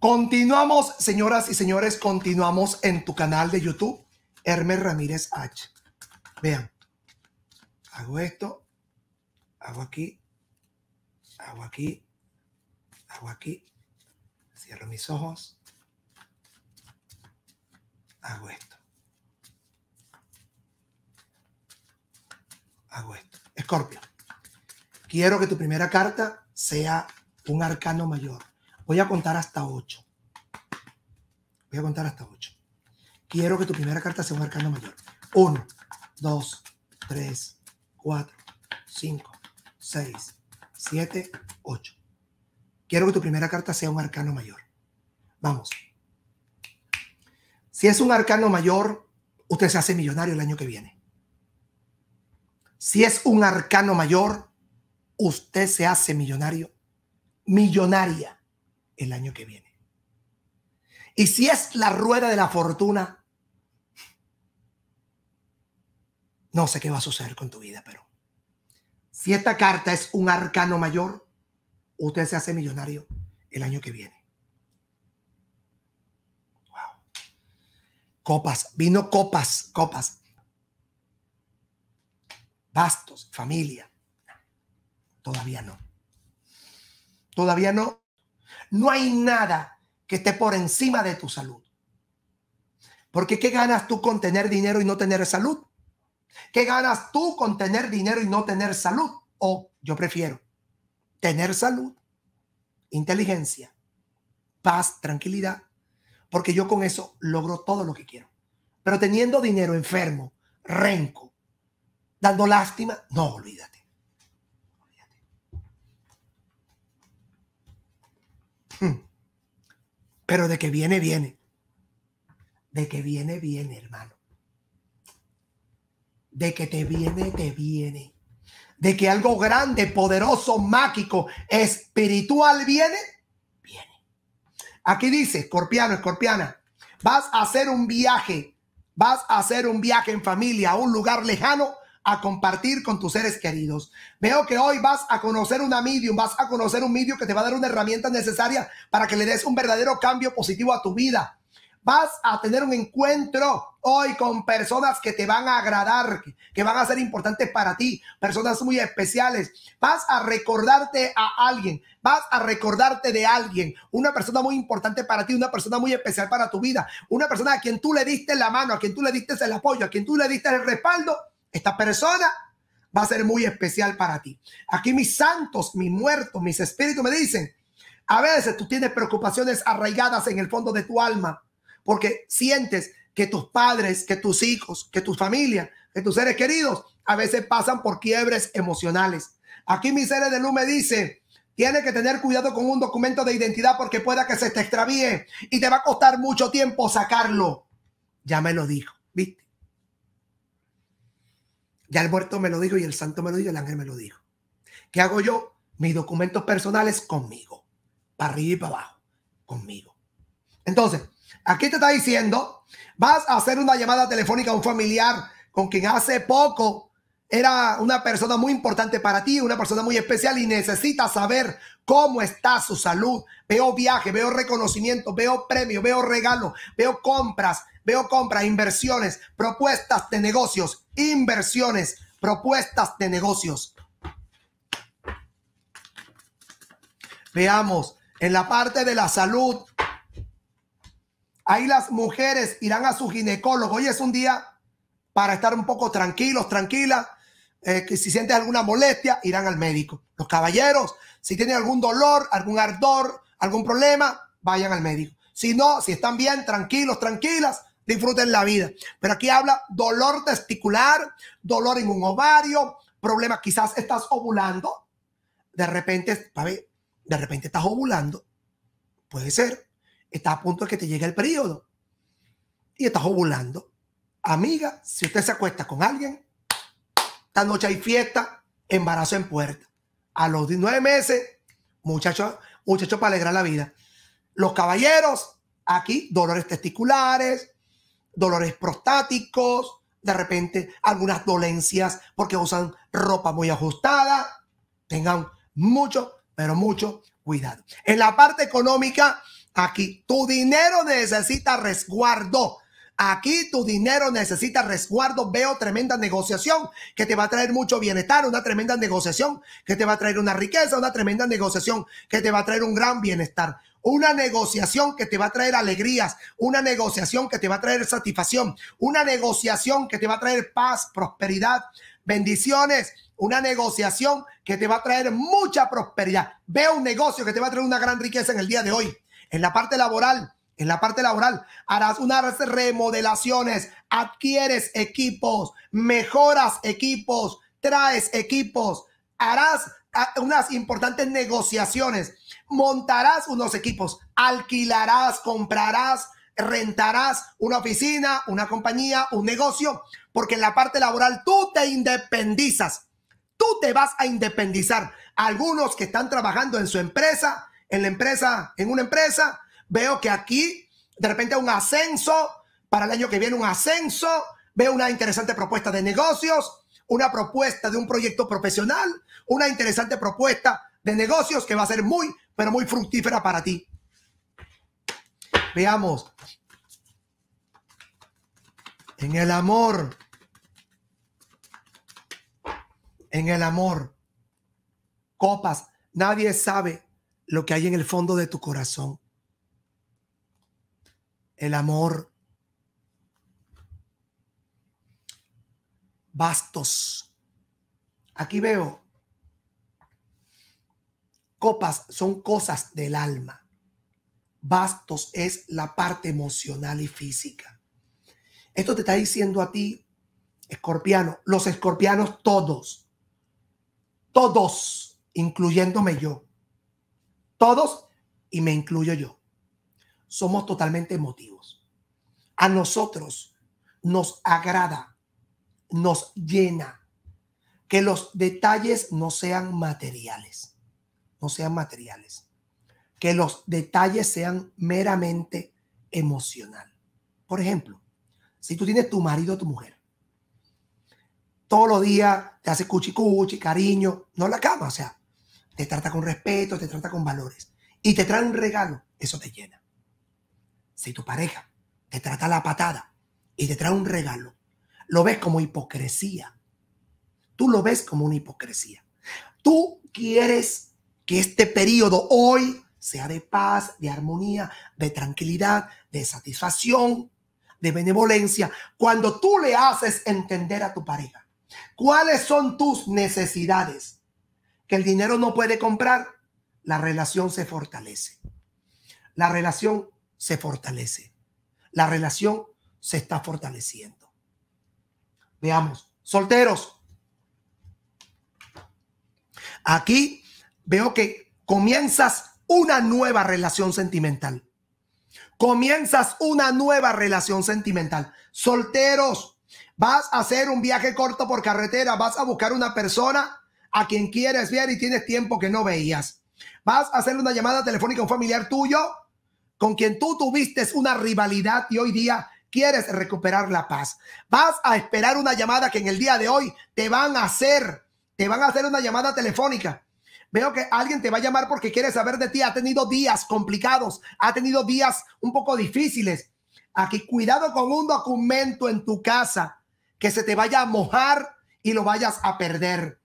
Continuamos, señoras y señores, continuamos en tu canal de YouTube, Hermes Ramírez H. Vean, hago esto, hago aquí, hago aquí, hago aquí, cierro mis ojos, hago esto, hago esto. Escorpio, quiero que tu primera carta sea un arcano mayor. Voy a contar hasta 8. Voy a contar hasta 8. Quiero que tu primera carta sea un arcano mayor. 1, 2, 3, 4, 5, 6, 7, 8. Quiero que tu primera carta sea un arcano mayor. Vamos. Si es un arcano mayor, usted se hace millonario el año que viene. Si es un arcano mayor, usted se hace millonario. Millonaria el año que viene. Y si es la rueda de la fortuna, no sé qué va a suceder con tu vida, pero si esta carta es un arcano mayor, usted se hace millonario el año que viene. Wow. Copas, vino copas, copas. Bastos, familia. Todavía no. Todavía no, no hay nada que esté por encima de tu salud. Porque ¿qué ganas tú con tener dinero y no tener salud? ¿Qué ganas tú con tener dinero y no tener salud? O yo prefiero tener salud, inteligencia, paz, tranquilidad, porque yo con eso logro todo lo que quiero. Pero teniendo dinero enfermo, renco, dando lástima, no olvídate. Hmm. Pero de que viene, viene. De que viene, viene, hermano. De que te viene, te viene. De que algo grande, poderoso, mágico, espiritual viene, viene. Aquí dice, escorpiano, escorpiana, vas a hacer un viaje, vas a hacer un viaje en familia a un lugar lejano a compartir con tus seres queridos. Veo que hoy vas a conocer una medium, vas a conocer un medio que te va a dar una herramienta necesaria para que le des un verdadero cambio positivo a tu vida. Vas a tener un encuentro hoy con personas que te van a agradar, que van a ser importantes para ti, personas muy especiales. Vas a recordarte a alguien, vas a recordarte de alguien, una persona muy importante para ti, una persona muy especial para tu vida, una persona a quien tú le diste la mano, a quien tú le diste el apoyo, a quien tú le diste el respaldo esta persona va a ser muy especial para ti. Aquí mis santos, mis muertos, mis espíritus me dicen, a veces tú tienes preocupaciones arraigadas en el fondo de tu alma porque sientes que tus padres, que tus hijos, que tu familia, que tus seres queridos a veces pasan por quiebres emocionales. Aquí mis seres de luz me dicen, Tienes que tener cuidado con un documento de identidad porque pueda que se te extravíe y te va a costar mucho tiempo sacarlo. Ya me lo dijo, ¿viste? Ya el muerto me lo dijo y el santo me lo dijo y el ángel me lo dijo. ¿Qué hago yo? Mis documentos personales conmigo. Para arriba y para abajo. Conmigo. Entonces, aquí te está diciendo, vas a hacer una llamada telefónica a un familiar con quien hace poco era una persona muy importante para ti, una persona muy especial y necesita saber cómo está su salud. Veo viaje, veo reconocimiento, veo premio, veo regalo, veo compras, veo compras, inversiones, propuestas de negocios, inversiones, propuestas de negocios. Veamos, en la parte de la salud, ahí las mujeres irán a su ginecólogo. Hoy es un día para estar un poco tranquilos, tranquila eh, si sientes alguna molestia, irán al médico. Los caballeros, si tienen algún dolor, algún ardor, algún problema, vayan al médico. Si no, si están bien, tranquilos, tranquilas, disfruten la vida. Pero aquí habla dolor testicular, dolor en un ovario, problema quizás estás ovulando. De repente, de repente estás ovulando. Puede ser. está a punto de que te llegue el periodo. Y estás ovulando. Amiga, si usted se acuesta con alguien, esta noche hay fiesta, embarazo en puerta. A los 19 meses, muchachos, muchachos para alegrar la vida. Los caballeros, aquí dolores testiculares, dolores prostáticos, de repente algunas dolencias porque usan ropa muy ajustada. Tengan mucho, pero mucho cuidado. En la parte económica, aquí tu dinero necesita resguardo. Aquí tu dinero necesita resguardo. Veo tremenda negociación que te va a traer mucho bienestar, una tremenda negociación que te va a traer una riqueza, una tremenda negociación que te va a traer un gran bienestar. Una negociación que te va a traer alegrías, una negociación que te va a traer satisfacción, una negociación que te va a traer paz, prosperidad, bendiciones, una negociación que te va a traer mucha prosperidad. Veo un negocio que te va a traer una gran riqueza en el día de hoy, en la parte laboral en la parte laboral. Harás unas remodelaciones, adquieres equipos, mejoras equipos, traes equipos, harás ah, unas importantes negociaciones, montarás unos equipos, alquilarás, comprarás, rentarás una oficina, una compañía, un negocio, porque en la parte laboral tú te independizas. Tú te vas a independizar. Algunos que están trabajando en su empresa, en la empresa, en una empresa, Veo que aquí de repente un ascenso para el año que viene, un ascenso. Veo una interesante propuesta de negocios, una propuesta de un proyecto profesional, una interesante propuesta de negocios que va a ser muy, pero muy fructífera para ti. Veamos. En el amor. En el amor. Copas. Nadie sabe lo que hay en el fondo de tu corazón el amor. Bastos. Aquí veo. Copas son cosas del alma. Bastos es la parte emocional y física. Esto te está diciendo a ti, escorpiano, los escorpianos todos, todos, incluyéndome yo, todos y me incluyo yo somos totalmente emotivos. A nosotros nos agrada, nos llena que los detalles no sean materiales, no sean materiales, que los detalles sean meramente emocional. Por ejemplo, si tú tienes tu marido o tu mujer, todos los días te hace cuchi cuchi, cariño, no la cama, o sea, te trata con respeto, te trata con valores y te trae un regalo, eso te llena si tu pareja te trata la patada y te trae un regalo, lo ves como hipocresía. Tú lo ves como una hipocresía. Tú quieres que este periodo hoy sea de paz, de armonía, de tranquilidad, de satisfacción, de benevolencia, cuando tú le haces entender a tu pareja cuáles son tus necesidades que el dinero no puede comprar, la relación se fortalece. La relación se fortalece. La relación se está fortaleciendo. Veamos, solteros. Aquí veo que comienzas una nueva relación sentimental. Comienzas una nueva relación sentimental. Solteros, vas a hacer un viaje corto por carretera, vas a buscar una persona a quien quieres ver y tienes tiempo que no veías. Vas a hacer una llamada telefónica a un familiar tuyo con quien tú tuviste una rivalidad y hoy día quieres recuperar la paz. Vas a esperar una llamada que en el día de hoy te van a hacer, te van a hacer una llamada telefónica. Veo que alguien te va a llamar porque quiere saber de ti. Ha tenido días complicados, ha tenido días un poco difíciles. Aquí cuidado con un documento en tu casa que se te vaya a mojar y lo vayas a perder.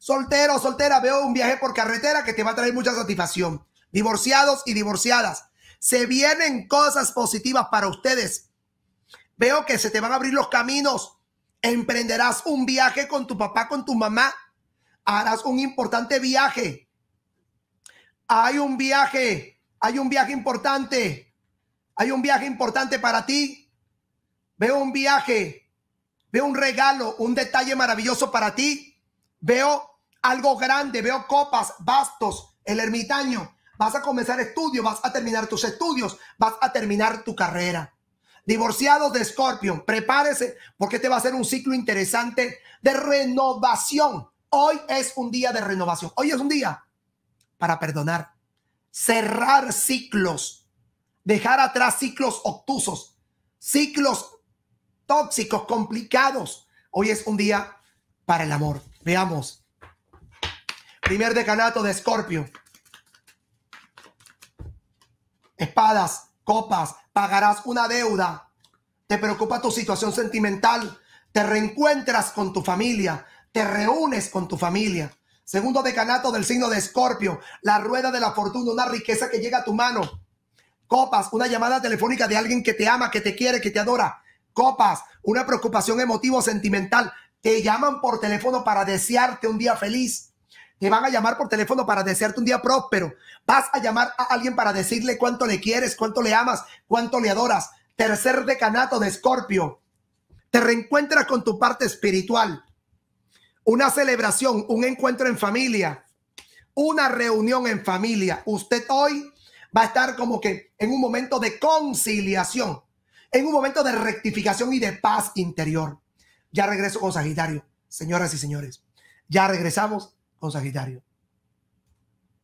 Soltero, soltera, veo un viaje por carretera que te va a traer mucha satisfacción. Divorciados y divorciadas, se vienen cosas positivas para ustedes. Veo que se te van a abrir los caminos. Emprenderás un viaje con tu papá, con tu mamá. Harás un importante viaje. Hay un viaje, hay un viaje importante. Hay un viaje importante para ti. Veo un viaje, veo un regalo, un detalle maravilloso para ti. Veo algo grande, veo copas, bastos, el ermitaño vas a comenzar estudios, vas a terminar tus estudios, vas a terminar tu carrera. Divorciados de Scorpio, prepárese porque te este va a ser un ciclo interesante de renovación. Hoy es un día de renovación. Hoy es un día para perdonar, cerrar ciclos, dejar atrás ciclos obtusos, ciclos tóxicos, complicados. Hoy es un día para el amor. Veamos. Primer decanato de Scorpio espadas, copas, pagarás una deuda, te preocupa tu situación sentimental, te reencuentras con tu familia, te reúnes con tu familia. Segundo decanato del signo de Escorpio, la rueda de la fortuna, una riqueza que llega a tu mano. Copas, una llamada telefónica de alguien que te ama, que te quiere, que te adora. Copas, una preocupación emotivo sentimental. Te llaman por teléfono para desearte un día feliz. Te van a llamar por teléfono para desearte un día próspero. Vas a llamar a alguien para decirle cuánto le quieres, cuánto le amas, cuánto le adoras. Tercer decanato de Escorpio. Te reencuentras con tu parte espiritual. Una celebración, un encuentro en familia, una reunión en familia. Usted hoy va a estar como que en un momento de conciliación, en un momento de rectificación y de paz interior. Ya regreso con Sagitario, señoras y señores. Ya regresamos con Sagitario.